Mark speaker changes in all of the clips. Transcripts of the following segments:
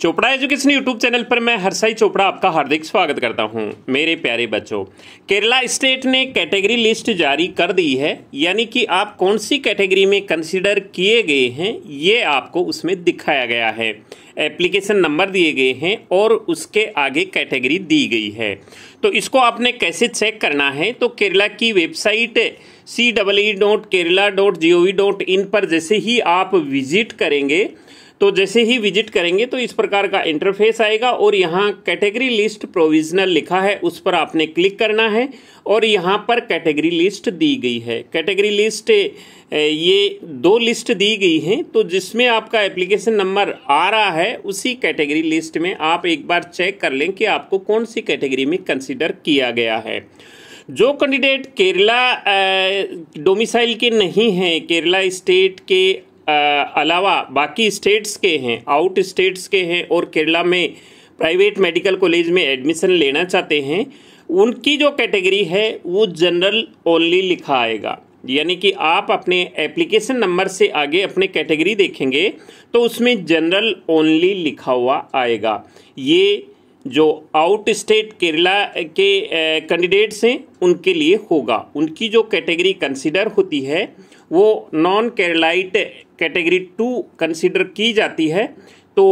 Speaker 1: Chopra education YouTube channel पर मैं हरसाई चोपड़ा आपका हार्दिक स्वागत करता हूं मेरे प्यारे बच्चों केरला स्टेट ने कैटेगरी लिस्ट जारी कर दी है यानी कि आप कौन सी कैटेगरी में कंसिडर किए गए हैं ये आपको उसमें दिखाया गया है एप्लीकेशन नंबर दिए गए हैं और उसके आगे कैटेगरी दी गई है तो इसको आपने कैसे चेक करना है तो केरला की website C dot Kerala dot G O V dot in पर जैसे ही आप विजिट करेंगे तो जैसे ही विजिट करेंगे तो इस प्रकार का इंटरफेस आएगा और यहाँ कैटेगरी लिस्ट प्रोविजनल लिखा है उस पर आपने क्लिक करना है और यहाँ पर कैटेगरी लिस्ट दी गई है कैटेगरी लिस्ट ये दो लिस्ट दी गई हैं तो जिसमें आपका एप्लीकेशन नंबर आ रहा है उसी कैटेगरी लिस्ट में आप एक बार चेक कर लें कि आपको कौन सी कैटेगरी में कंसिडर किया गया है जो कैंडिडेट केरला डोमिसाइल के नहीं हैं केरला स्टेट के अलावा बाकी स्टेट्स के हैं आउट स्टेट्स के हैं और केरला में प्राइवेट मेडिकल कॉलेज में एडमिशन लेना चाहते हैं उनकी जो कैटेगरी है वो जनरल ओनली लिखा आएगा यानी कि आप अपने एप्लीकेशन नंबर से आगे अपने कैटेगरी देखेंगे तो उसमें जनरल ओनली लिखा हुआ आएगा ये जो आउट स्टेट केरला के कैंडिडेट्स eh, हैं उनके लिए होगा उनकी जो कैटेगरी कंसिडर होती है वो non Keralite category two consider की जाती है तो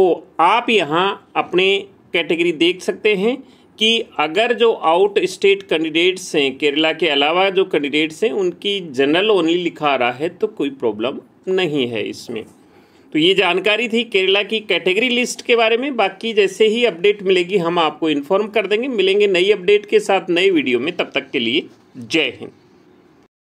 Speaker 1: आप यहाँ अपने कैटेगरी देख सकते हैं कि अगर जो आउट स्टेट कैंडिडेट्स हैं केरला के अलावा जो कैंडिडेट्स हैं उनकी जनरल ओनली लिखा आ रहा है तो कोई प्रॉब्लम नहीं है इसमें तो ये जानकारी थी केरला की कैटेगरी लिस्ट के बारे में बाकी जैसे ही अपडेट मिलेगी हम आपको इन्फॉर्म कर देंगे मिलेंगे नई अपडेट के साथ नए वीडियो में तब तक के लिए जय हिंद